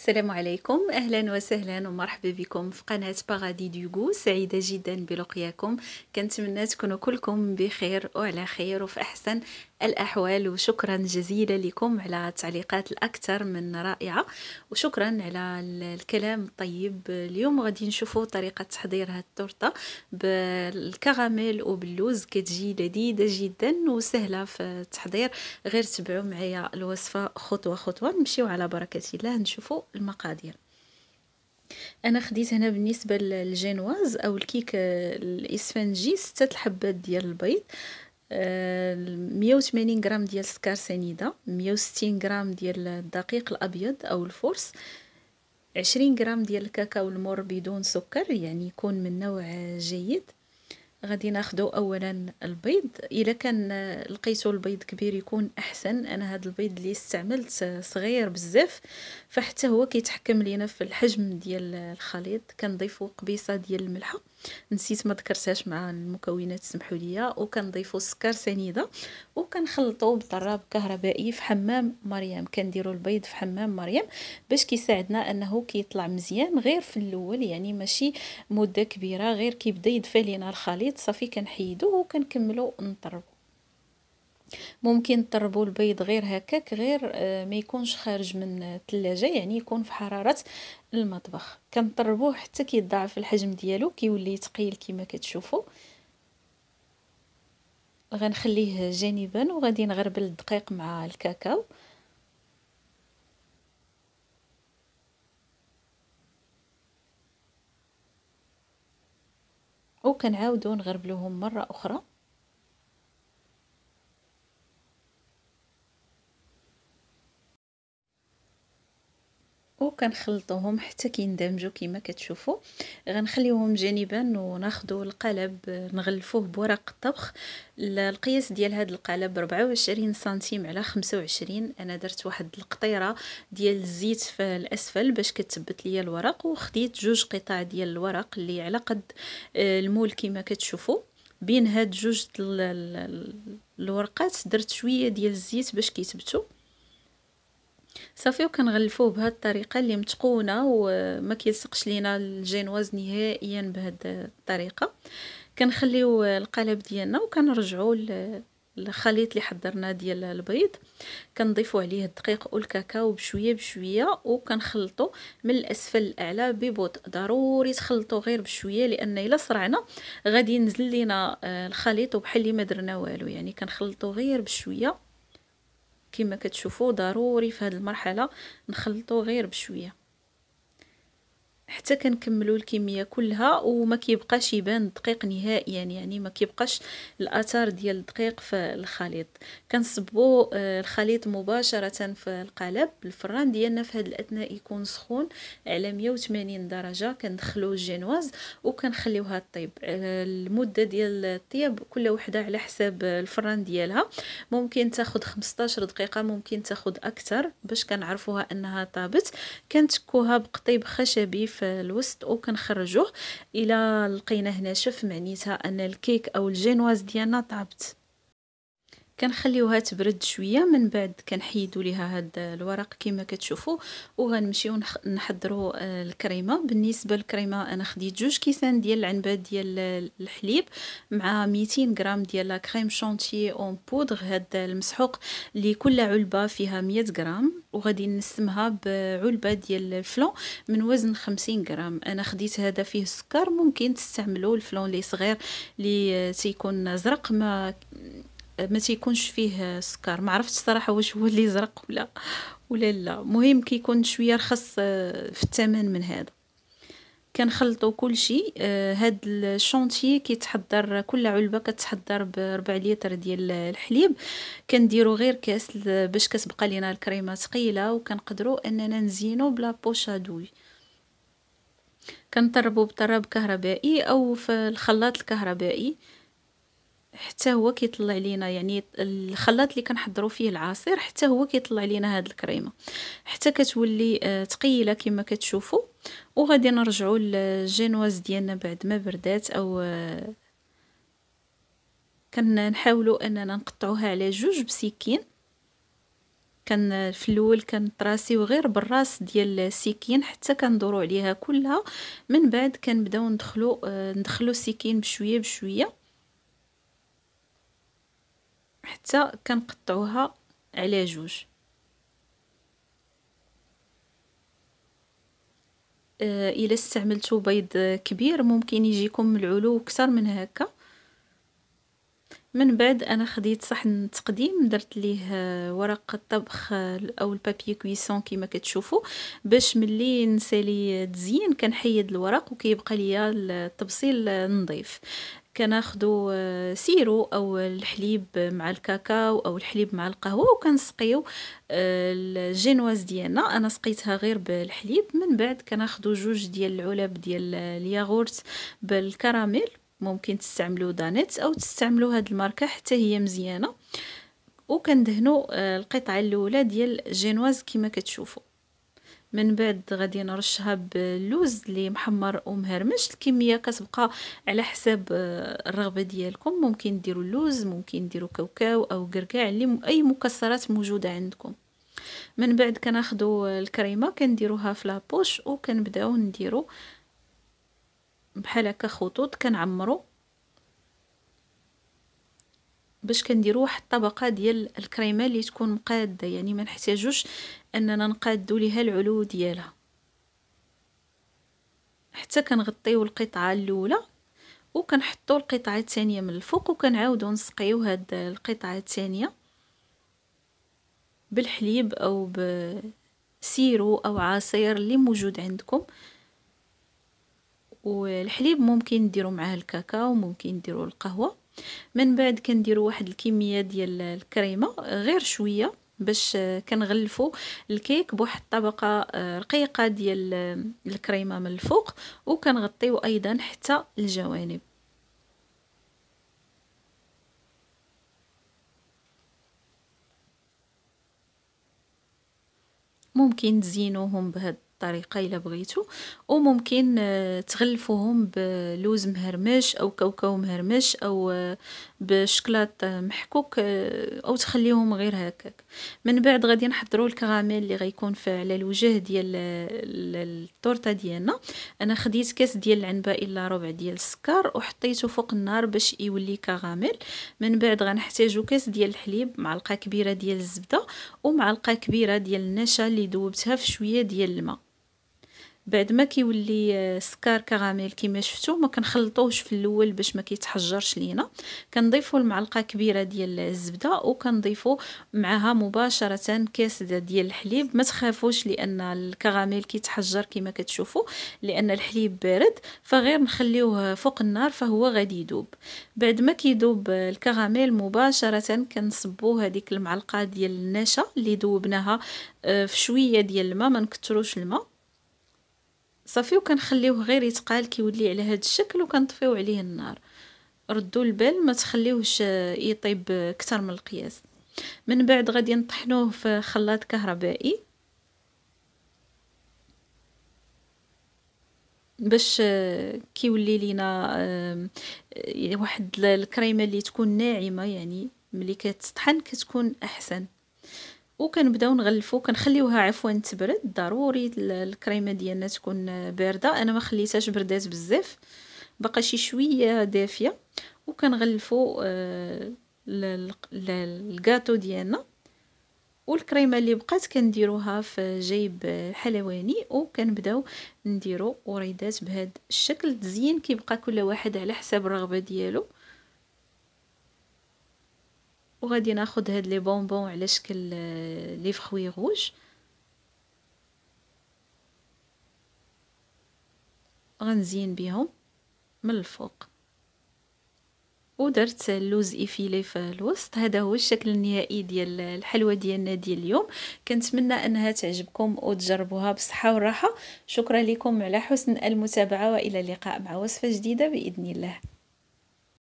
السلام عليكم اهلا وسهلا ومرحبا بكم في قناه باغادي ديغو سعيده جدا بلقياكم كنتمنى تكونوا كلكم بخير وعلى خير وفي احسن الأحوال وشكرا جزيلا لكم على التعليقات الأكثر من رائعة وشكرا على الكلام الطيب اليوم غادي نشوفوا طريقة تحضير هاد التورتة بالكراميل وباللوز كتجي لذيذة جدا وسهلة في التحضير غير تبعوا معايا الوصفة خطوة خطوة نمشيو على بركة الله نشوفوا المقادير انا خديت هنا بالنسبه للجينواز او الكيك الاسفنجي ستة الحبات ديال البيض 180 غرام ديال السكر سنيده 160 غرام ديال الدقيق الابيض او الفورس 20 غرام ديال الكاكاو المر بدون سكر يعني يكون من نوع جيد غادي ناخدو اولا البيض الا كان لقيتو البيض كبير يكون احسن انا هاد البيض اللي استعملت صغير بزاف فحتى هو كيتحكم لينا في الحجم ديال الخليط كنضيفو قبيصه ديال الملحه نسيت ما ذكرتهاش مع المكونات سمحوا لي وكنضيفوا السكر سنيده وكنخلطوا بطراب كهربائي في حمام مريم كنديروا البيض في حمام مريم باش كيساعدنا انه كيطلع مزيان غير في الاول يعني ماشي مده كبيره غير كيبدا يدفى لينا الخليط صافي كنحيدوه وكنكملوا نطربوا ممكن تضربوا البيض غير هكاك غير آه، ما يكونش خارج من الثلاجه يعني يكون في حراره المطبخ كنضربوه حتى كيتضاعف الحجم ديالو كيولي ثقيل كما كتشوفوا غنخليه جانبا وغادي نغربل الدقيق مع الكاكاو وكنعاودو نغربلوهم مره اخرى كنخلطوهم حتى كيندمجوا كما كتشوفوا غنخليوهم جانبا وناخذوا القالب نغلفوه بورق الطبخ القياس ديال هذا القالب 24 سنتيم على 25 انا درت واحد القطيره ديال الزيت في الاسفل باش كتثبت ليا الورق وخديت جوج قطع ديال الورق اللي على قد آه، المول كما كتشوفوا بين هاد جوج الورقات درت شويه ديال الزيت باش كيثبتوا صافي وكنغلفوه بهاد الطريقه اللي متقونه وما كيلصقش لينا الجينواز نهائيا بهاد الطريقه كنخليو القالب ديالنا وكنرجعوا الخليط اللي حضرناه ديال البيض كنضيفوا عليه الدقيق والكاكاو بشويه بشويه وكنخلطوا من الاسفل الاعلى ببطء ضروري تخلطوا غير بشويه لان الا صرعنا غادي ينزل لينا آه، الخليط وبحال اللي ما درنا والو يعني كنخلطوا غير بشويه كما كتشوفوا ضروري في هذه المرحله نخلطوا غير بشويه حتى كنكملوا الكميه كلها وما كيبقاش يبان الدقيق نهائيا يعني ما كيبقاش الاثار ديال الدقيق في الخليط كنصبوا آه، الخليط مباشره في القالب الفران ديالنا في هذه الاثناء يكون سخون على 180 درجه كندخلوا الجينواز وكنخليوها طيب المده ديال الطياب كل وحده على حساب الفران ديالها ممكن تاخد 15 دقيقه ممكن تاخد اكثر باش كنعرفوها انها طابت كنتكوها بقطيب خشبي في الوسط وكنخرجوه الى لقينا هنا شف معنيتها ان الكيك او الجينواز ديالنا طابت كنخليوها تبرد شويه من بعد كنحيدو ليها هاد الورق كما كتشوفوا وغنمشيو نحضروا آه، الكريمه بالنسبه للكريمه انا خديت جوج كيسان ديال العنبات ديال الحليب مع 200 غرام ديال لا كريم شونتي اون بودغ هاد المسحوق اللي كل علبه فيها 100 غرام وغادي نسمها بعلبه ديال الفلون من وزن 50 غرام انا خديت هذا فيه السكر ممكن تستعملوا الفلون اللي صغير اللي آه، تيكون ازرق ما ما تيكونش فيه السكر ما عرفتش صراحه واش هو اللي زرق ولا ولا لا مهم كيكون شويه رخص آه، في الثمن من هذا كنخلطوا كل شيء آه، هاد الشونتي كيتحضر كل علبه كتحضر ب 4 لتر ديال الحليب كنديروا غير كاس باش كتبقى لينا الكريمه ثقيله وكنقدروا اننا نزينو بلا بوشادوي كنطربوا بطراب كهربائي او في الخلاط الكهربائي حتى هو كيطلع لينا يعني الخلاط اللي كنحضروا فيه العصير حتى هو كيطلع لينا هاد الكريمه حتى كتولي ثقيله آه، كما كتشوفوا وغادي نرجعوا للجينواز ديالنا بعد ما بردات او آه، نحاولوا اننا نقطعوها على جوج بسكين كان في الاول كنطراسيو غير بالراس ديال السكين حتى كندورو عليها كلها من بعد كنبداو ندخلو آه، ندخلو السكين بشويه بشويه حتى كنقطعوها على جوج الى آه، الا استعملتو بيض كبير ممكن يجيكم العلو اكثر من هكا من بعد انا خديت صحن تقديم درت ليه آه، ورق الطبخ آه، او البابي كويسون كما كتشوفوا باش ملي نسالي تزين كنحيد الورق وكيبقى ليا التبصيل نظيف كناخدو آه، سيرو او الحليب مع الكاكاو او الحليب مع القهوه وكنسقيو آه، الجينواز ديالنا انا سقيتها غير بالحليب من بعد كناخدو جوج ديال العلب ديال الياغورت بالكراميل ممكن تستعملوا دانيت او تستعملوا هاد الماركه حتى هي مزيانه وكندهنوا آه، القطعه الاولى ديال الجينواز كما كتشوفوا من بعد غادي نرشها باللوز اللي محمر ومهرمش الكميه كتبقى على حساب آه، الرغبه ديالكم ممكن ديروا اللوز ممكن ديروا كاوكاو او كركاع اللي اي مكسرات موجوده عندكم من بعد كناخدو الكريمه كنديروها في لابوش وكنبداو نديرو بحال هكا خطوط كنعمرو باش كنديرو واحد الطبقه ديال الكريمه اللي تكون مقاده يعني ما نحتاجوش اننا نقادو ليها العلو ديالها حتى كنغطيو القطعه الاولى وكنحطو القطعه الثانيه من الفوق وكنعاودو نسقيو هاد القطعه الثانيه بالحليب او بسيرو او عصير اللي موجود عندكم والحليب ممكن ديروا معاه الكاكاو ممكن ديروا القهوه من بعد كنديروا واحد الكميه ديال الكريمه غير شويه باش كنغلفوا الكيك بواحد الطبقه آه، رقيقه ديال آه، الكريمه من الفوق وكنغطيو ايضا حتى الجوانب ممكن تزينوهم بهاد الطريقه الا بغيتو وممكن آه، تغلفوهم بلوز مهرمش او كاوكاو مهرمش او آه، بشكلاط محكوك آه، او تخليهم غير هكاك من بعد غادي نحضروا الكراميل اللي غيكون على الوجه ديال التورته ديالنا انا خديت كاس ديال العنبه الا ربع ديال السكر وحطيته فوق النار باش يولي كراميل من بعد غنحتاجو كاس ديال الحليب معلقه كبيره ديال الزبده ومعلقه كبيره ديال النشا اللي ذوبتها في شويه ديال الماء بعد ما كيولي آه، سكر كراميل كما شفتو ما كنخلطوهش في الاول باش ما كيتحجرش لينا كنضيفو المعلقه كبيره ديال الزبده وكنضيفو معها مباشره كاس ديال الحليب ما تخافوش لان الكراميل كيتحجر كما كتشوفوا لان الحليب بارد فغير نخليوه فوق النار فهو غادي يذوب بعد ما كيذوب آه، الكراميل مباشره كنصبو هذيك المعلقه ديال النشا اللي ذوبناها آه، في شويه ديال الماء ما نكثروش الماء صافي وكنخليوه غير يتقال كيولي على هذا الشكل وكنطفيو عليه النار ردوا البال ما تخليوهش يطيب اكثر من القياس من بعد غادي نطحنوه في خلاط كهربائي باش كيولي لينا واحد الكريمه اللي تكون ناعمه يعني ملي كتطحن كتكون احسن وكنبداو نغلفو كنخليوها عفوا تبرد ضروري الكريمه ديالنا تكون بارده انا ما خليتهاش بردات بزاف باقا شي شويه دافيه وكنغلفو آه، الكاطو ديالنا والكريمه اللي بقات كنديروها في جيب حلواني وكنبداو نديرو وريدات بهذا الشكل تزيين كيبقى كل واحد على حسب الرغبه ديالو وغادي ناخذ هاد لي بونبون على شكل آه، لي فخوي روج غنزين بهم من الفوق ودرت اللوز ايفيلي في الوسط هذا هو الشكل النهائي ديال الحلوه ديالنا ديال اليوم كنتمنى انها تعجبكم وتجربوها بصحه وراحه شكرا لكم على حسن المتابعه والى اللقاء مع وصفه جديده باذن الله